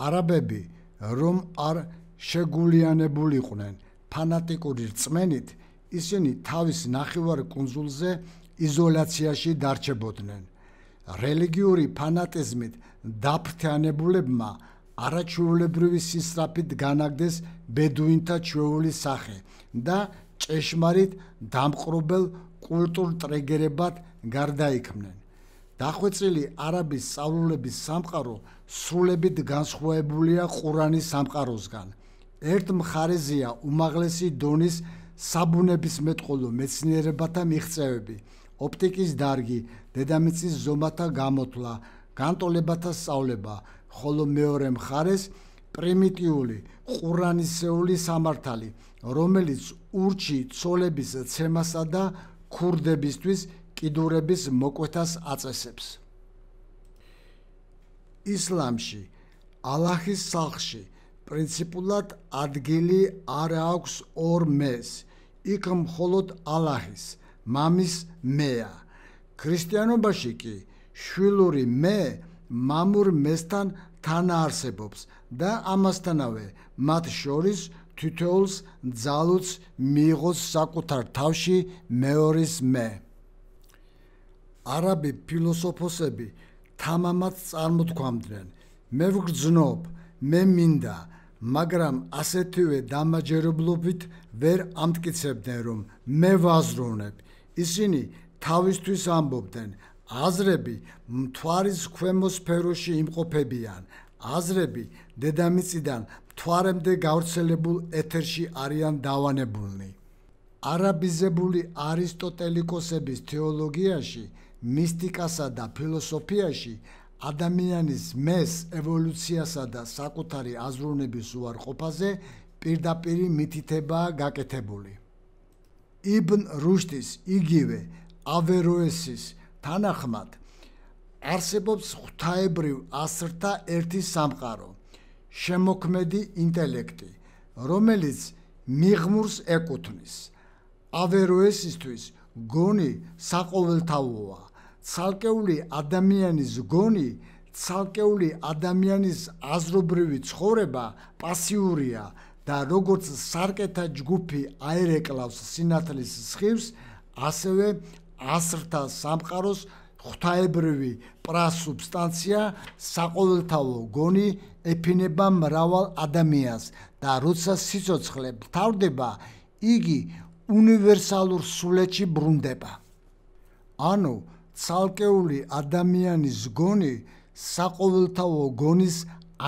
არაბები რომ არ შეგულიანებულიყვნენ ფანატიკური რწმენით ისინი თავის ნახევარ კონსულზე იზოლაციაში დარჩებოდნენ რელიგიური ფანატიზმით დაფთანებულებმა არაჩვეულებრივი სისრაფით განაგდეს ბედუინთა ჩვეული სახე და ჭეშმარიტ დამყრობელ კულტურ ტრეგერებად გარდაიქმნენ დახვეწილი არაბის სწავლულების სამყარო სრულებით განსხვავებულია ყურანის სამყაროსგან. ერთ მხარეზია უმაღლესი დონის საბუნების მეტყოლო მეცნიერებათა მიღწევები, ოპტიკის დარგი, დედამიწის ზომათა გამოთვლა, განტოლებათა სწავლება, ხოლო მეორე მხარეს პრიმიტიული ყურანისეული სამართალი, რომელიც ურჩი ცოლების ცემასა და ქურდებისთვის კიდურების მოკვეთას აწესებს. ისლამში ალაჰის სახლში პრინციპულად ადგილი არ აქვს ორ მეს იქ მხოლოდ ალაჰის მამის მეა ქრისტიანობაში კი შვილური მე მამურ მესთან თანაარსებობს და ამასთანავე მათ შორის თითოეულს ძალუც მიიღოს საკუთარ თავში მეორის მე არაბი ფილოსოფოსები თამამად წარმოთქვამდნენ მე ვგრძნობ მე მინდა მაგრამ ასეთივე დამაჯერებლობით ვერ ამტკიცებდნენ რომ მე ვაზროვნებ ისინი თავისთვის ამბობდნენ აზრები მთვარის ქვემოსფეროში იმყოფებიან აზრები დედამიწიდან მთვარემდე გავრცელებულ ეთერში არიან დავანებულნი არაბიზებული არისტოტელიკოსების თეოლოგიაში მისტიკასა და ფილოსოფიაში ადამიანის მეს ევოლუციასა და საკუთარი აზროვნების უარყოფაზე პირდაპირ მითითებაა გაკეთებული. იბნ რუშდის იგივე ავეროესის თანახმად არსებობს ღთაებრივ ასრთა ერთი სამყარო შემოქმედი ინტელექტი რომელიც მიღმურს ეკუთვნის ავეროესისთვის გონი საყოველთაოა ცალკეული ადამიანის გონი, ცალკეული ადამიანის აზრობრივი ცხოვრება პასიურია და როგორც სარკეთა ჯგუფი აერეკლავს სინათლის სხივს, ასევე ასრთა სამყაროს ღვთაებრივი პრასუბსტანცია საყოველთაო გონი ეფინება მრავალ ადამიანს და როცა სიცოცხლე მთავრდება, იგი უნივერსალურ სულეთში ბრუნდება. ანუ ცალკეული ადამიანის გონი საყოველთაო გონის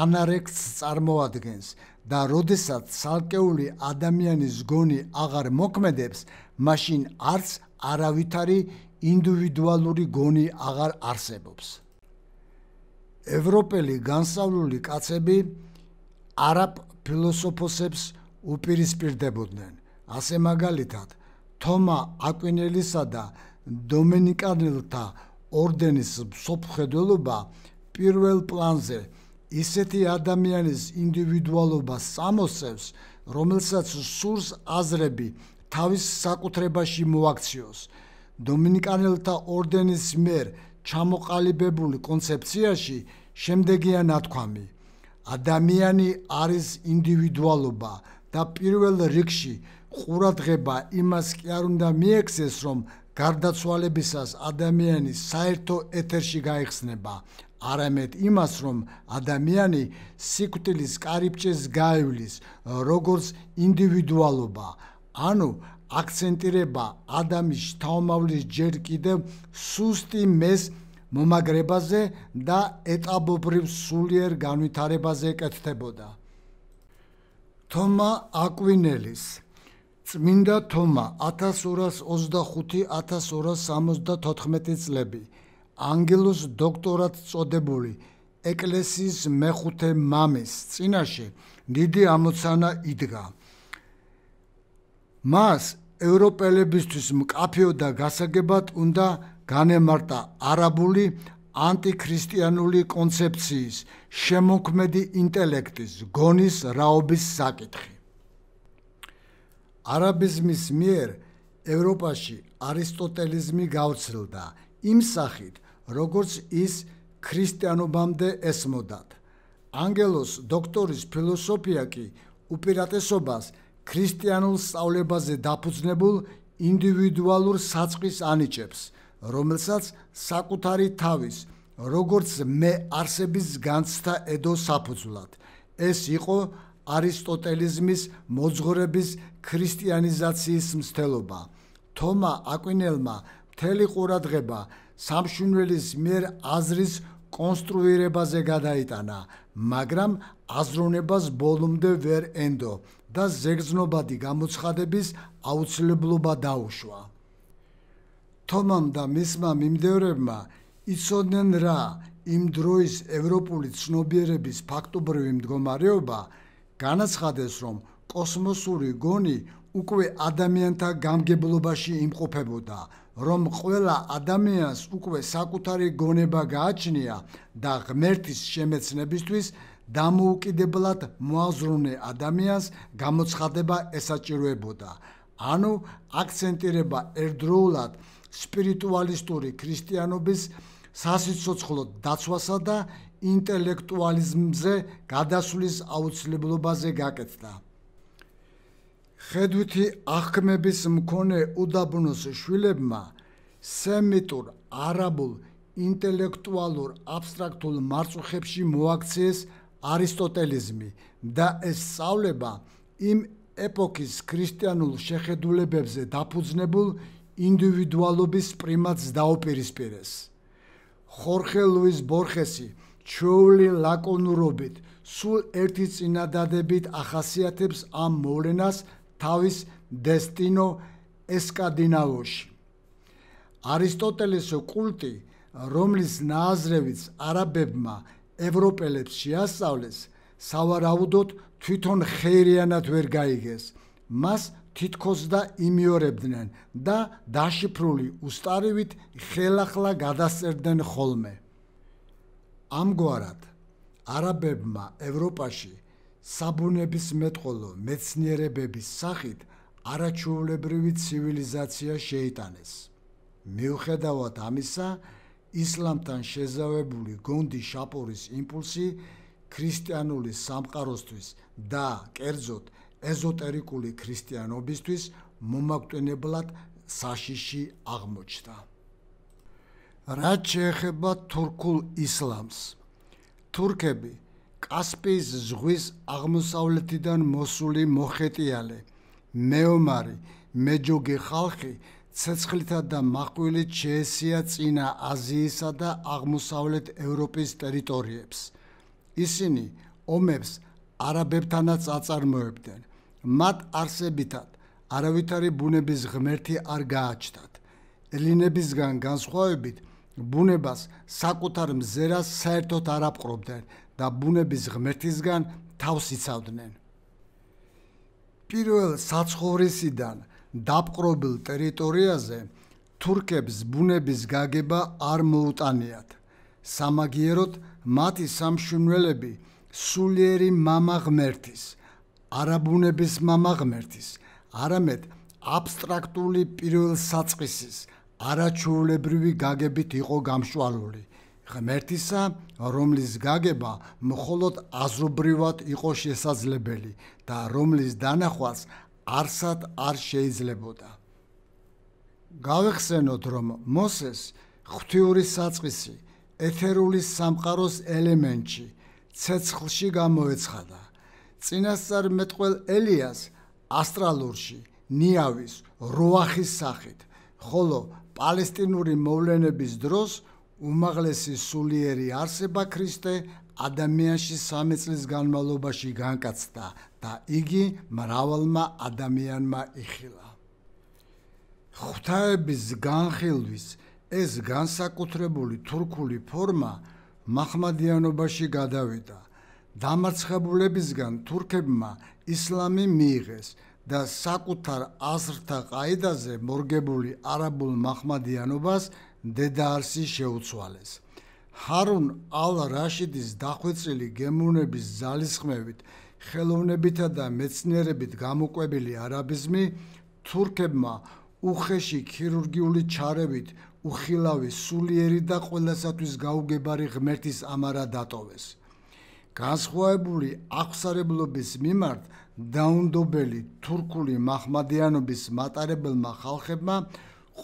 ანარექს წარმოადგენს და როდესაც ცალკეული ადამიანის გონი აღარ მოქმედებს, მაშინ არც არავითარი ინდივიდუალური გონი აღარ არსებობს. ევროპელი განსავლული კაცები араб ფილოსოფოსებს უპირისპირდებოდნენ. ასე მაგალითად, თომა აკვინელისა და დომენიკანელთა ორდენის მსოფლმხედველობა პირველ პლანზე ისეთი ადამიანის ინდივიდუალობა სამოსევს, რომელსაც სურს აზრები თავის საკუთრებაში მოაქციოს. დომინიკანელთა ორდენის მიერ ჩამოყალიბებული კონცეფციაში შემდეგია ნათქვამი: ადამიანი არის ინდივიდუალობა და პირველ რიგში ყურადღება იმას კი არ უნდა მიექცეს, რომ გარდაცვალებისას ადამიანი საერთო ეთერში გაიხსნება არამედ იმას რომ ადამიანი სიკვდილის კარიბჭეს გაივლის როგორც ინდივიდუალობა ანუ აქცენტირება ადამიანის თავმავლის ჯერ კიდევ სუსტი მეს მომაგრებაზე და ეტაპობრივ სულიერ განვითარებაზე ეკეთებოდა თომა აკვინელის 1800 წმინდა თომა 1225-1274 წლები ანგელოს დოქტორად წოდებული ეკლესიის მეხუთე მამის წინაშე დიდი ამოცანა იდგა მას ევროპელებისთვის მკაფიო და გასაგებად უნდა განემარტა არაბული ანტიქრისტიანული კონცეფციის შემოქმედი ინტელექტის გონის რაობის საკითხი არაბიზმის მიერ ევროპაში არისტოტელიზმი გავრცელდა იმ სახით, როგორც ის ქრისტიანობამდე ესმოდათ. ანგელოს დოქტორის ფილოსოფია კი უპირატესობას ქრისტიანულ სწავლებაზე დაფუძნებულ ინდივიდუალურ საწყის ანიჭებს, რომელსაც საკუთარი თავის, როგორც მე არსების განცდა ედო საფუძვლად. ეს იყო არისტოტელიზმის მოძღვრების ქრისტიანიზაციის მსთელობა. თომა აკვინელმა მთელი ყურადღება სამშვინველის მიერ აზრის კონსტრუირებაზე გადაიტანა, მაგრამ აზროვნებას ბოლომდე ვერ ენდო და ზეგზნობადი გამოცხადების აუცილებლობა დაუშვა. თომამ და მისმა მიმდევრებმა იცოდნენ რა იმ დროის ევროპული ცნობიერების ფაქტობრივი მდგომარეობა განაცხადეს, რომ კოსმოსური გონი უკვე ადამიანთა გამგებლობაში იმყოფებოდა, რომ ყველა ადამიანს უკვე საკუთარი გონება გააჩნია და ღმერთის შემეცნებისთვის დამოუკიდებლად მოაზრონე ადამიანს გამოცხადება ესაჭიროებოდა. ანუ აქცენტირება ერთდროულად სპირიტუალისტური ქრისტიანობის სასიცოცხლო დაცვასა და ინტელექტუალიზმზე გადასვლის აუცილებლობაზე გაკეთდა. ხედვითი აღქმების მქონე უდაბნოს შვილებმა სემიტურ არაბულ ინტელექტუალურ აბსტრაქტულ მარწუხებში მოაქციეს არისტოტელიზმი და ეს სწავლება იმ ეპოქის ქრისტიანულ შეხედულებებზე დაფუძნებულ ინდივიდუალობის პრიმატს დაუპირისპირეს. ხორხე ლუის ბორხესი 1492 ჩოვლინ ლაკონურობით, სულ ერთი წინადადებით ახასიათებს ამ მოვლენას თავის დესტინო ესკადინავოში. არისტოტელეს კულტი, რომლის ნააზრევიც არაბებმა ევროპელებს შეასწავლეს, სავარაუდოდ თვითონ ხეირიანად ვერ გაიგეს. მას თითქოს და იმიორებდნენ და დაშიფრული უსტარივით ხელახლა გადასწერდნენ ხოლმე. ამგვარად არაბებმა ევროპაში საბუნების მეტყოლო მეცნიერებების სახით არაჩვეულებრივი ცივილიზაცია შეიტანეს. მიუხედავად ამისა, ისლამთან შეზავებული გონდი შაპურის იმპულსი ქრისტიანული სამყაროსთვის და კერძოდ ეზოტერიკული ქრისტიანობისთვის მომაკვდინებლად საშიში აღმოჩნდა. რაც შეეხება თურქულ ისლამს. თურქები კასპის ზღვის აღმოსავლეთიდან მოსული მოხეტიალე, მეომარი, მეჯოგი ხალხი ცეცხლითა და მაყვილით შეესია წინა აზიისა და აღმოსავლეთ ევროპის ტერიტორიებს. ისინი ომებს არაბებთანაც აწარმოებდნენ. მათ არსებითად არავითარი ბუნების ღმერთი არ გააჩნდათ. ელინებისგან განსხვავებით ბუნებას საკუთარ მზერას საერთოდ არ აფყრობდნენ და ბუნების ღმერთისგან თავს იცავდნენ. პირველ საცხოვრისიდან დაპყრობილ ტერიტორიაზე თურქებს ბუნების გაგება არ მოუტანიათ. სამაგიეროდ მათი სამშვენველები სულიერი мама ღმერთის, არაბუნების мама ღმერთის, არამედ აბსტრაქტული პირველ საწყისის არაჩვეულებრივი გაგებით იყო გამშვალული. ღმერთისა, რომლის გაგება მხოლოდ აზრობრივად იყო შესაძლებელი და რომლის დანახვას არსად არ შეიძლებოდა. გავეხსენოთ, რომ მოსეს ღვთიური საწყისი ეთერული სამყაროს ელემენტი ცეცხლში გამოეცხადა. წინასწარ მეტყველ ელიას ასტრალურში ნიავის როახის სახით, ხოლო პალესტინური მოვლენების დროს უმაღლესი სულიერი არსება ქრისტე ადამიანში 3 წლის განმავლობაში განკაცდა და იგი მრავალმა ადამიანმა იხილა. ღვთაების განხილვის ეს განსაკუთრებული თურქული ფორმა მაჰმადიანობაში გადავიდა. დამარცხებულებისგან თურქებმა ისლამი მიიღეს. და საკუთარ აზრთა ყაიდაზე მორგებული არაბულ მახმადიანობას დედაარსი შეუცვალეს. ჰარუნ ალ-რაშიდის დახვეწილი გემუნების ძალისხმევით ხელოვნებითა და მეცნიერებით გამოყვებული არაბიზმი თურქებმა უხეში ქირურგიული ჩარევით უხილავი სულიერი და ყველასათვის გაუგებარი ღმერთის ამარა დატოვეს. განსხვავებული აღსარებლობის მიმართ დაუნდობელი თურქული მაჰმადიანობის მატარებელმა ხალხებმა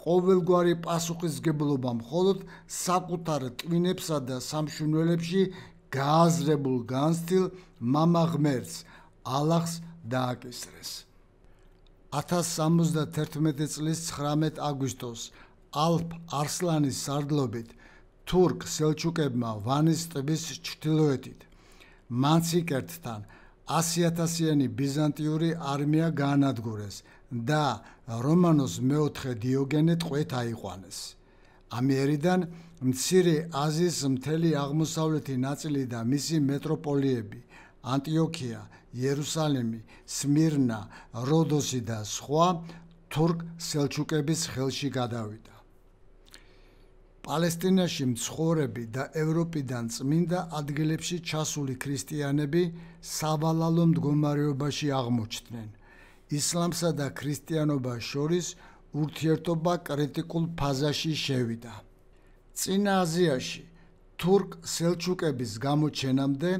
ყოველგვარი პასუხისგებლობა მხოლოდ საკუთარ კვინებსა და სამშვინველებში გააზრებულ განსთილ მამაღმერთს ალახს დააკისრეს 1071 წლის 19 აგვისტოს ალფ არსლანის სარდლობით თურქ სელჩუკებმა ვანის ტბის ჩრდილოეთით მანციკერტთან ასიათასიანი ბიზანტიური არმია გაანადგურეს და რომანოს მეოთხე დიოგენე ტყვეთ აიყვანეს. ამერიდან მცირე აზიის მთელი აღმოსავლეთი ნაწილი და მისი მეტროპოლიები ანტიოქია, იერუსალიმი, სმირნა, როდოსი და სხვა თურქ სელჩუკების ხელში გადავიდა. პალესტინაში მცხოვრები და ევროპიდან წმინდა ადგილებში ჩასული ქრისტიანები საბალალო მდგომარეობაში აღმოჩნდნენ. ისლამსა და ქრისტიანობა შორის ურთიერთობა კრიტიკულ ფაზაში შევიდა. წინა აზიაში თურქ სელჩუკების გამოჩენამდე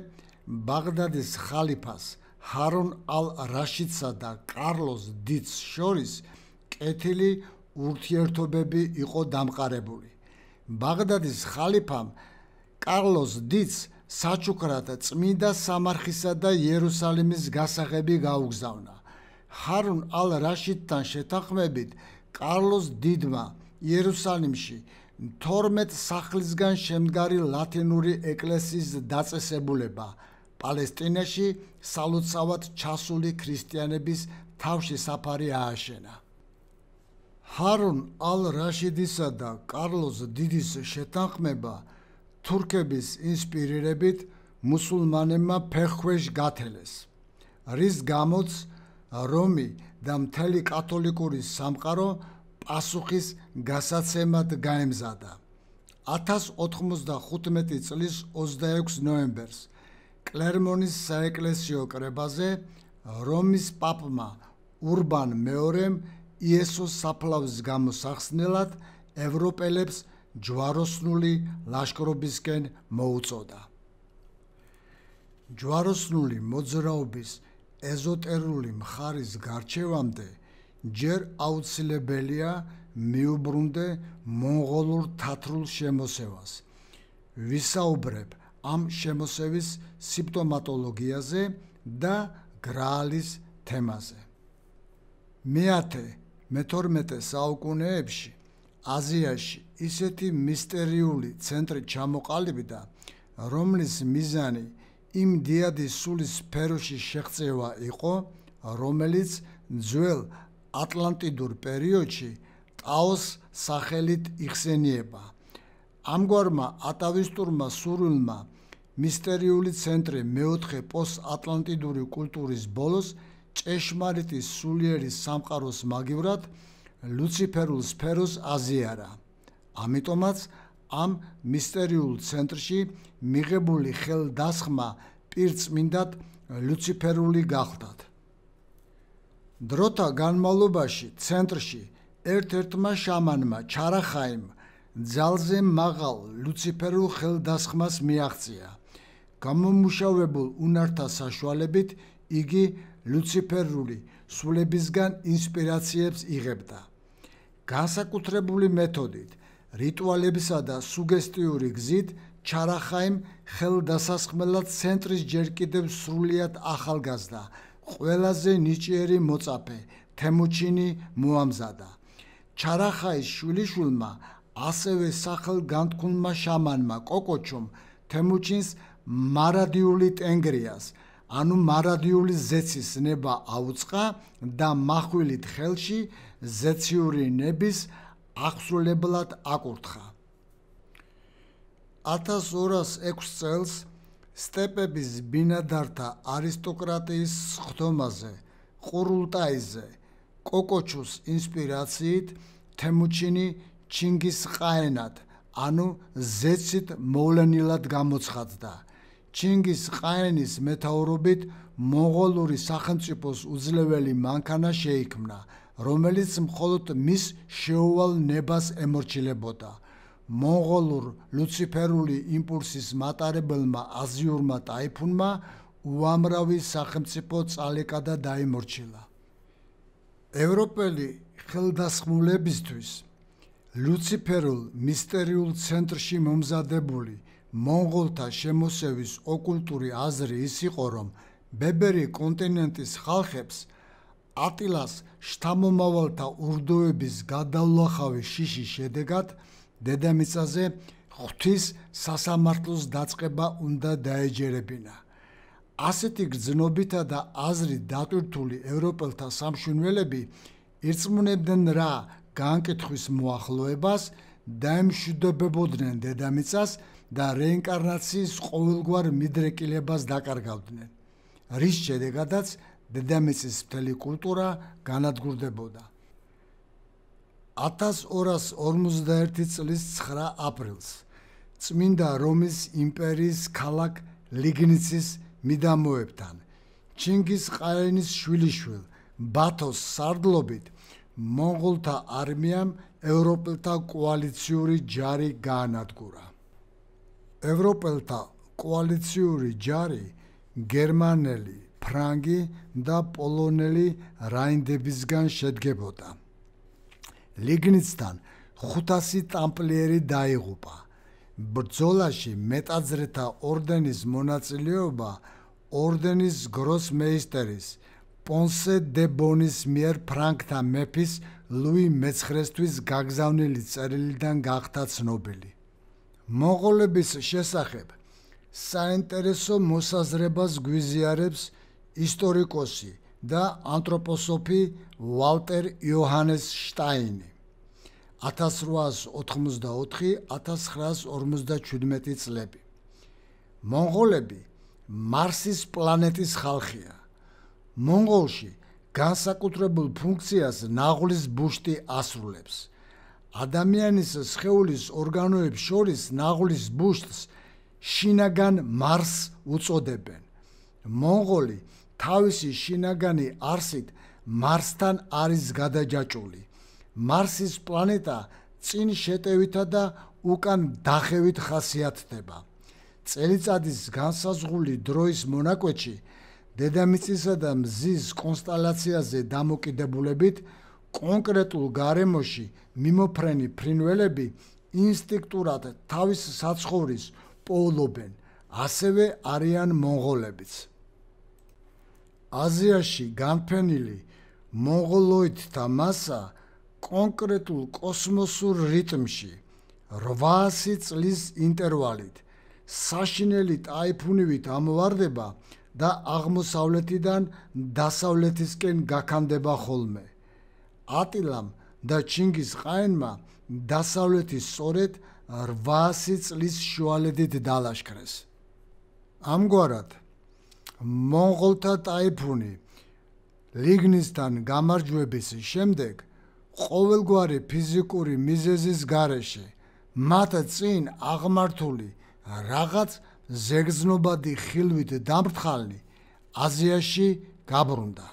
ბაღდადის ხალიფას ჰარონ ალ-რაშიდსა და კარლოს დიც შორის კეთილი ურთიერთობები იყო დამყარებული. ბაღდადის ხალიფამ კარლოს დიც საჩუქრად წმინდა სამარხისა და იერუსალიმის გასაღები გაუგზავნა. ჰარუნ ალ-რაშიდთან შეთანხმებით კარლოს დიდმა იერუსალიმში 12 სახლისგან შემდგარი ლათინური ეკლესიის დაწესებულება პალესტინაში სალოცავად ჩასული ქრისტიანების თავში საფარი ააშენა. ჰარუნ ალ-რაშიდისა და კარლოს დიდის შეთანხმება თურქების ინსპირირებით მუსულმანებმა ფეხქვეშ გათელეს. რის გამოც რომი და მთელი კათოლიკური სამყარო პასუხის გასაცემად გამზადა. 1095 წლის 26 ნოემბერს კლერმონის საეკლესიო კრებაზე რომის პაპმა ურბან მეორემ იესოს საფლავის გამოსახსნელად ევროპელებს ჯვაროსნული ლაშქრობისკენ მოუწოდა. ჯვაროსნული მოძრაობის ეზოტერული მხარის გარჩევამდე ჯერ აუცილებელია მიუბრუნდე მონღოლურ თათრულ შემოსევას. ვისაუბრებ ამ შემოსევის სიმპტომატოლოგიაზე და გრაალის თემაზე. მეათე მე-12 საუკუნეებში აზიაში ისეთი მისტერიული ცენტრი ჩამოყალიბდა, რომლის მიზანი იმ დიადის სულის სფეროში შეღწევა იყო, რომელიც ძველ ატლანტიდურ პერიოდში ტაოს სახელით იხსენიება. ამგვარმა ატავისტურმა სურვილმა მისტერიული ცენტრი მე-4 პოსტატლანტიდური კულტურის ბოლოს ჭეშმარიტის სულიერი სამყაროს მაგივრად ლუციფერულ სფეროს აზიარა. ამიტომაც ამ მისტერიულ ცენტრში მიღებული ხელდასხმა პირწმინდად ლუციფერული გახდათ. დროთა განმავლობაში ცენტრში ერთ-ერთმა შამანმა ჩარახაიმ ძალზე მაღალ ლუციფერულ ხელდასხმას მიაღწია. გამომუშავებულ უნართა საშუალებით იგი ლუციფერული სულებისგან ინსპირაციებს იღებდა. განსაკუთრებული მეთოდით, რიტუალებისა და სუგესტიური გზით ჩარახაიმ ხელდასასხმელად ცენტრის ჯერ კიდევ სრულად ახალგაზრდა ყველაზე ნიჭიერი მოწაფე თემუჩინი მოამზადა. ჩარახაის შვილიშვილმა ასევე სახელგანთქმულმა შამანმა კოკოჩომ თემუჩინს მარადიული ტენგრიას ანუ მარადიული ზეცის ნება აუწყა და מחვილით ხელში ზეციური ნების აღსრულებლად აკურთხა 1206 წელს სტეპების ბინადართა არისტოკრატიის ხთომაზე ყურულტაიზე კოკოჩუს ინსპირაციით თემუჩინი ჩინგის ყაენად ანუ ზეცით მოვლენილად გამოცხადდა 1206 ჩინგის ყაენის მეტაურობით მონღოლური სახელმწიფოს უძლეველი მანქანა შეიქმნა, რომელიც მხოლოდ მის შეუვალ ნებას ემორჩილებოდა. მონღოლურ ლუციფერული იმპულსის მატარებელმა აზიურმა ტაიფუნმა უამრავი სახელმწიფო წალეკადა დაიმორჩილა. ევროპელი ხელდასხმულებისთვის ლუციფერულ მისტერიულ ცენტრში მომზადებული მონღოლთა შემოსევის ოკულტური აზრი ის იყო, რომ ბებერი კონტინენტის ხალხებს ატილას შთამომავალთა ურდოების გადალახავის შიში შედეგად დედამიწაზე ღვთის სასამართლოს დაწყება უნდა დაეჯერებინა. ასეთი გზნობითა და აზრი დატვირთული ევროპელთა სამშვენველები ირწმუნებდნენ რა განკეთხვის მოახლოებას და იმშვიდობებოდნენ დედამიწას და რეინკარნაციის ყოველგვარ მიდრეკილებას დაკარგავდნენ. რის შედეგადაც დედამიწის მთელი კულტურა განადგურდებოდა. 1251 წლის 9 აპრილს წმინდა რომის იმპერიის ქალაქ ლიგნიცის მიდამოებთან ჩინგის ყაენის შვილიშვილ ბათოს სარდლობით მონღოლთა არმიამ ევროპელთა კოალიციური ჯარი გაანადგურა. 1252 ევროპელთა კოალიციური ჯარი გერმანელი, ფრანგი და პოლონელი რაინდებისგან შედგებოდა. ლიგნიცთან 500 ტამპლიერი დაიღუპა. ბრძოლაში მეტაძრეთა ორდენის მონაწილეობა ორდენის გროსმეისტერის პონსე დე ბონის მიერ ფრანკთა მეფის ლუი მე-9-ის გაგზავნილი წერილიდან გახდა ცნობილი. მონღოლების შესახებ საინტერესო მოსაზრებას გვიზიარებს ისტორიკოსი და ანთროპოსოფი ვალტერ იოჰანეს შტაინი 1884-1957 წლები მონღოლები მარსის პლანეტის ხალხია მონღოლში განსაკუთრებულ ფუნქციას ნაღვლის ბუშტი ასრულებს ადამიანის სხეულის ორგანოებს შორის ნაღვლის ბუშტს შინაგან მარს უწოდებენ. მონღოლი თავისი შინაგანი არსით მარსთან არის გადაჯაჭული. მარსის პლანეტა წინ შეტევითა და უკან დახევით ხასიათდება. წელიწადის განსაზღვრული დროის მონაკვეთში დედამიწისა და მზის კონსტელაციაზე დამოკიდებულებით კონკრეტულ გარემოში მიმოფრენი ფრინველები ინსტინქტურად თავის საცხოვრის პოულობენ, ასევე არიან მონღოლებიც. აზიაში განფენილი მონღოლოიდთა massa კონკრეტულ კოსმოსურ რიტმში 800 წლის ინტერვალით საშინელი ტაიფუნივით ამოვარდება და აღმოსავლეთიდან დასავლეთისკენ გაქანდება ხოლმე. ატილამ და ჩინგის ყაენმა დასავლეთის სწორედ 800 წლის შუალედით დალაშქრეს. ამგვარად მონღოლთა ტაიფუნი ლიგნისთან გამარჯვების შემდეგ ყოველგვარი ფიზიკური მიზეზის გარეშე მათ წინ აღმართული რაღაც ზეგზნობადი ხილვით დამრთხალნი აზიაში გაბრუნდა.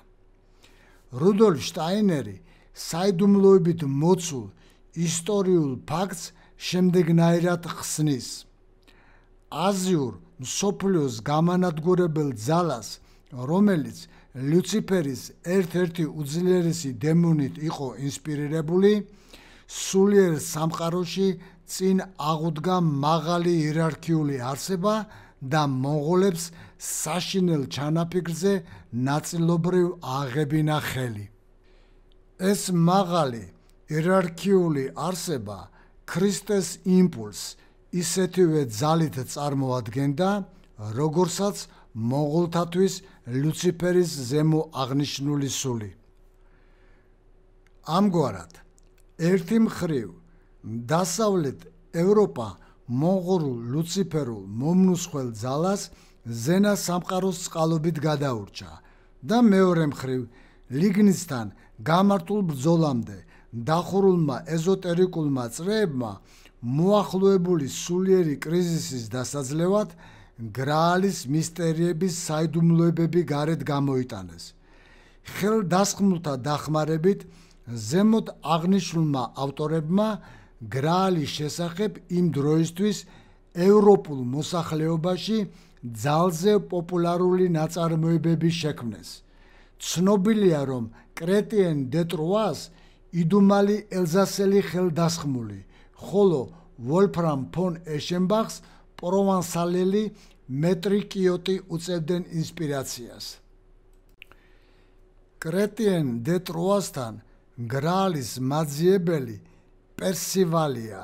რუდოლფ შტაინერი 1800 საიდუმლოებით მოცულ ისტორიულ ფაქტს შემდეგნაირად ხსნის. აზიურ სოფლიოს გამანადგურებელ ძალას, რომელიც ლუციფერის ერთ-ერთი უძლიერესი დემონით იყო ინსპირირებული, სულიერ სამყაროში წინ აღუდგა მაღალი იერარქიული არსება და მონღოლებს საშინელ ჩანაფიქრზე ნაწილობრივ აღებინა ხელი. ეს მაღალი იერარქიული არსება ქრისტეს იმპულს ისეთივე ძალით წარმოადგენდა, როგორცაც მოღოლთათვის ლუციფერის ზემო აღნიშნული სული. ამგვარად, ერთი მხრივ დასავლეთ ევროპა მოღრუ ლუციფერულ მომნუსხელ ძალას ზენა სამყაროს წყალობით გადაურჩა და მეორე მხრივ ლიგნისთან გამართულ ბრძოლამდე დახურულმა ეზოტერიკულმა წრეებმა მოახლოებული სულიერი კრიზისის დასაძლევად გრაალის მისტერიების საიდუმლოებები გარეთ გამოიტანეს. ხელ დასხმულთა დახმარებით ზემოთ აღნიშნულმა ავტორებმა გრაალის შესახებ იმ დროისთვის ევროპულ მოსახლეობაში ძალზე პოპულარული ნაწარმოებები შექმნეს. ცნობილია, რომ კრეტიენ დეტროვას იდუმალი ელზასელი ხელდასხმული, ხოლო ვოლფრამ ფონ ეშენბახს პროვანსალელი მეტრი კიოტი უწევდნენ ინსპირაციას. კრეტიენ დეტროვასთან გრალის მაძიებელი პერსივალია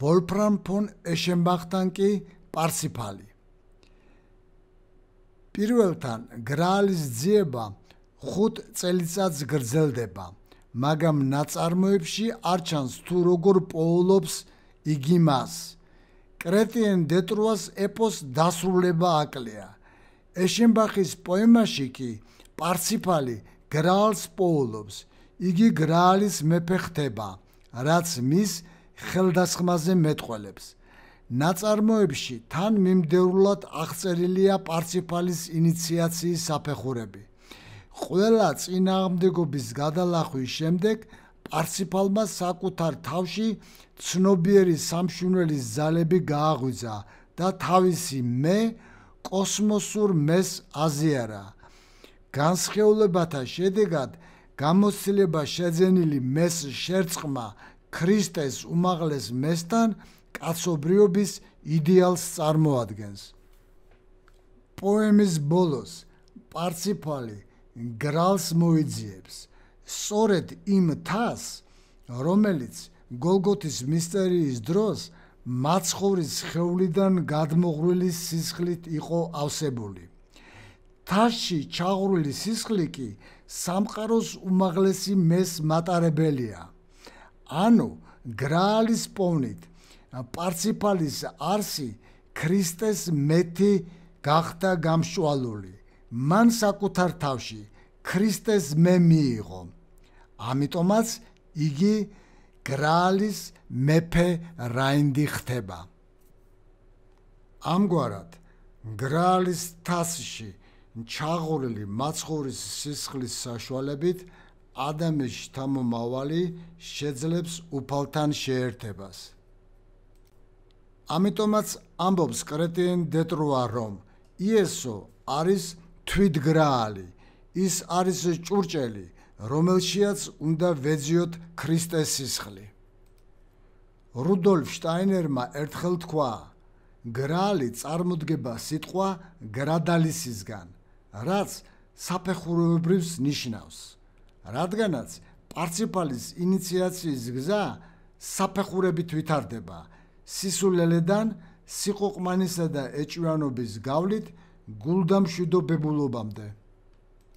ვოლფრამ ფონ ეშენბახთან კი პარსიფალი პირველთან გრალის ძიება 5 წელიწადს გრძელდება, მაგრამ ნაწარმოებში არ ჩანს თუ როგორ პოულობს იგი მას. კრეტიენ დეტროას ეპოს დასრულება აკლია. ეშენბახის პოემაში კი პარციფალი გრალს პოულობს, იგი გრალის მეფე ხდება, რაც მის ხელდასხმაზე მეტყოლებს. ნაწარმოებში თან მიმდევრულად აღწერილია პარციფალის ინიციაციის საფეხურები. ყველა წინააღმდეგობის გადალახვის შემდეგ პარსიფალმა საკუთარ თავში ცნობიერი სამშვინელის ძალები გააღვიძა და თავისი მე კოსმოსურ მეს აზიარა. განსხეულებათა შედეგად გამოცილება შეძენილი მეს შერწყმა ქრისტეს უმაღლეს მესთან კაცობრიობის იდეალს წარმოადგენს. პოემის ბოლოს პარსიფალი გრალს მოიძიებს სწორედ იმ თას რომელიც გოლგოთის მისტერიის დროს მაცხოვრის ხეულიდან გადმოღრილი სისხლით იყო ავსებული თაში ჩაღრული სისხლი კი სამყაროს უმაღლესი მეს მატარებელია ანუ გრალის პოვნით პარციფალის არსი ქრისტეს მეთი გახდა გამშვალული მან საკუთარ თავში ქრისტეს მე მიიღო. ამიტომაც იგი გრალის მეფე რაინდი ხდება. ამგვარად გრალის თასში ჩაღურილი მაცხურის სისხლის საშუალებით ადამიანის შთამომავალი შეძლებს უფალთან შეერთებას. ამიტომაც ამბობს კრეტიენ დეტროა რომ იესო არის თვითგრაალი ის არის ჭურჭელი რომელშიაც უნდა ვეძიოთ ქრისტეს სისხლი რუდოლფ შტაინერმა ერთხელ თქვა გრაალი წარმოდგება სიტყვა გრადალისისგან რაც საფეხუროებრივს ნიშნავს რადგანაც პარციფალის ინიციაციის გზა საფეხურებით ვითარდება სისულელედან სიყოყმანისა და ეჭვიანობის გავლით გულდამშვიდობებულობამდე